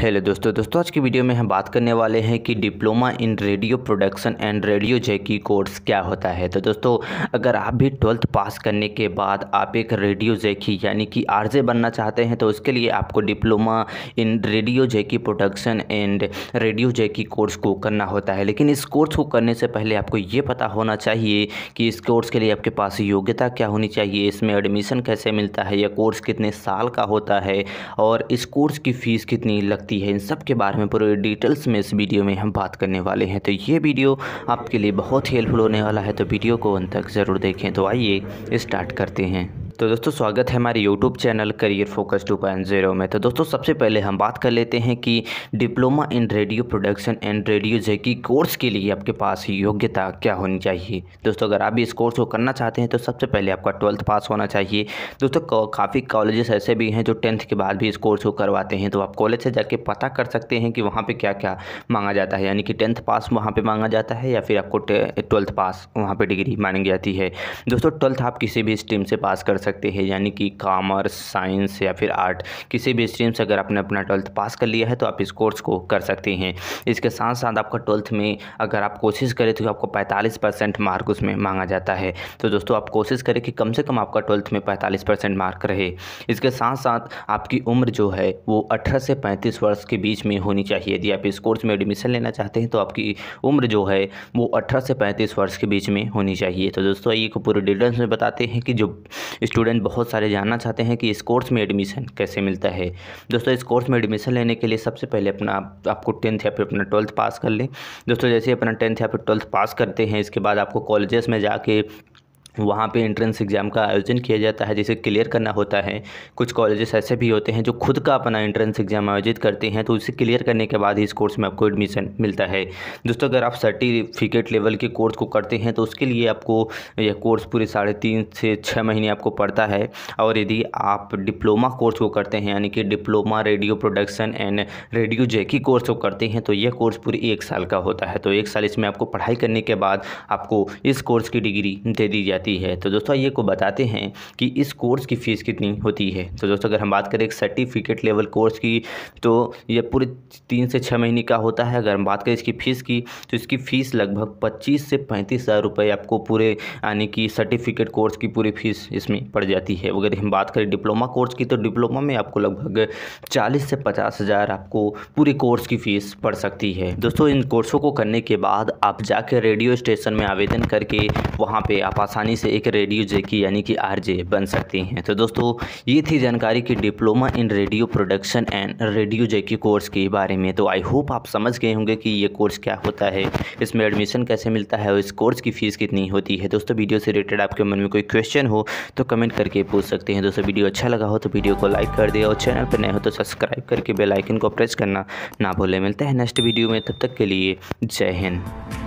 hello दोस्तों दोस्तों आज की वीडियो में हम बात करने वाले हैं कि diploma in radio production and radio jockey course क्या होता है तो दोस्तों अगर आप भी ट्वेल्थ पास करने के बाद आप एक रेडियो जैकी यानी कि आरजे बनना चाहते हैं तो उसके लिए आपको diploma in radio jockey production and radio jockey course को करना होता है लेकिन इस कोर्स को करने से पहले आपको ये पता होना चाहिए कि इस कोर्स के लिए आपके पास योग्यता क्या होनी चाहिए इसमें एडमिशन कैसे मिलता है या कोर्स कितने साल का होता है और इस कोर्स की फ़ीस कितनी लगती करती है इन सब के बारे में पूरे डिटेल्स में इस वीडियो में हम बात करने वाले हैं तो ये वीडियो आपके लिए बहुत हेल्पफुल होने वाला है तो वीडियो को अंत तक ज़रूर देखें तो आइए स्टार्ट करते हैं तो दोस्तों स्वागत है हमारे यूट्यूब चैनल करियर फोकस 2.0 में तो दोस्तों सबसे पहले हम बात कर लेते हैं कि diploma in radio production and radio jockey course के लिए आपके पास योग्यता क्या होनी चाहिए दोस्तों अगर आप भी इस कोर्स को करना चाहते हैं तो सबसे पहले आपका ट्वेल्थ पास होना चाहिए दोस्तों काफ़ी कॉलेजेस ऐसे भी हैं जो टेंथ के बाद भी इस कोर्स को करवाते हैं तो आप कॉलेज से जाके पता कर सकते हैं कि वहाँ पर क्या क्या मांगा जाता है यानी कि टेंथ पास वहाँ पर मांगा जाता है या फिर आपको ट्वेल्थ पास वहाँ पर डिग्री मांगी जाती है दोस्तों ट्वेल्थ आप किसी भी स्ट्रीम से पास कर सकते सकते हैं यानी कि कॉमर्स साइंस या फिर आर्ट किसी भी स्ट्रीम से अगर आपने अपना ट्वेल्थ पास कर लिया है तो आप इस कोर्स को कर सकते हैं इसके साथ साथ आपका ट्वेल्थ में अगर आप कोशिश करें तो आपको पैंतालीस परसेंट मार्क उसमें मांगा जाता है तो दोस्तों आप कोशिश करें कि कम से कम आपका ट्वेल्थ में पैंतालीस परसेंट मार्क रहे इसके साथ साथ आपकी उम्र जो है वो अठारह से पैंतीस वर्ष के बीच में होनी चाहिए यदि आप इस कोर्स में एडमिशन लेना चाहते हैं तो आपकी उम्र जो है वो अठारह से पैंतीस वर्ष के बीच में होनी चाहिए तो दोस्तों ये को पूरे डिटेल्स में बताते हैं कि जो स्टूडेंट स्टूडेंट बहुत सारे जानना चाहते हैं कि इस कोर्स में एडमिशन कैसे मिलता है दोस्तों इस कोर्स में एडमिशन लेने के लिए सबसे पहले अपना आप, आपको टेंथ या फिर अपना ट्वेल्थ पास कर लें दोस्तों जैसे अपना टेंथ या फिर ट्वेल्थ पास करते हैं इसके बाद आपको कॉलेजेस में जाके वहाँ पे एंट्रेंस एग्ज़ाम का आयोजन किया जाता है जिसे क्लियर करना होता है कुछ कॉलेजेस ऐसे भी होते हैं जो खुद का अपना एंट्रेंस एग्ज़ाम आयोजित करते हैं तो उसे क्लियर करने के बाद ही इस कोर्स में आपको एडमिशन मिलता है दोस्तों अगर आप सर्टिफिकेट लेवल के कोर्स को करते हैं तो उसके लिए आपको यह कोर्स पूरे साढ़े तीन से छः महीने आपको पड़ता है और यदि आप डिप्लोमा कोर्स को करते हैं यानी कि diploma radio production and radio jockey course को करते हैं तो यह कोर्स पूरे एक साल का होता है तो एक साल इसमें आपको पढ़ाई करने के बाद आपको इस कोर्स की डिग्री दे दी जाती जाती है तो दोस्तों ये को बताते हैं कि इस कोर्स की फ़ीस कितनी होती है तो दोस्तों अगर हम बात करें एक सर्टिफिकेट लेवल कोर्स की तो ये पूरे तीन से छः महीने का होता है अगर हम बात करें इसकी फ़ीस की तो इसकी फ़ीस लगभग पच्चीस से पैंतीस हज़ार रुपये आपको पूरे यानी कि सर्टिफिकेट कोर्स की पूरी फ़ीस इसमें पड़ जाती है अगर हम बात करें डिप्लोमा कोर्स की तो डिप्लोमा में आपको लगभग चालीस से पचास हज़ार आपको पूरे कोर्स की फ़ीस पड़ सकती है दोस्तों इन कोर्सों को करने के बाद आप जाकर रेडियो स्टेशन में आवेदन करके वहाँ पर आप आसानी आसानी से एक रेडियो जेकी यानी कि आरजे बन सकती हैं तो दोस्तों ये थी जानकारी कि diploma in radio production and radio jockey course के बारे में तो आई होप आप समझ गए होंगे कि ये कोर्स क्या होता है इसमें एडमिशन कैसे मिलता है और इस कोर्स की फ़ीस कितनी होती है दोस्तों वीडियो से रिलेटेड आपके मन में कोई क्वेश्चन हो तो कमेंट करके पूछ सकते हैं दोस्तों वीडियो अच्छा लगा हो तो वीडियो को लाइक कर दिया और चैनल पर नए हो तो सब्सक्राइब करके बेलाइकन को प्रेस करना ना भूलें मिलते हैं नेक्स्ट वीडियो में तब तक के लिए जय हिंद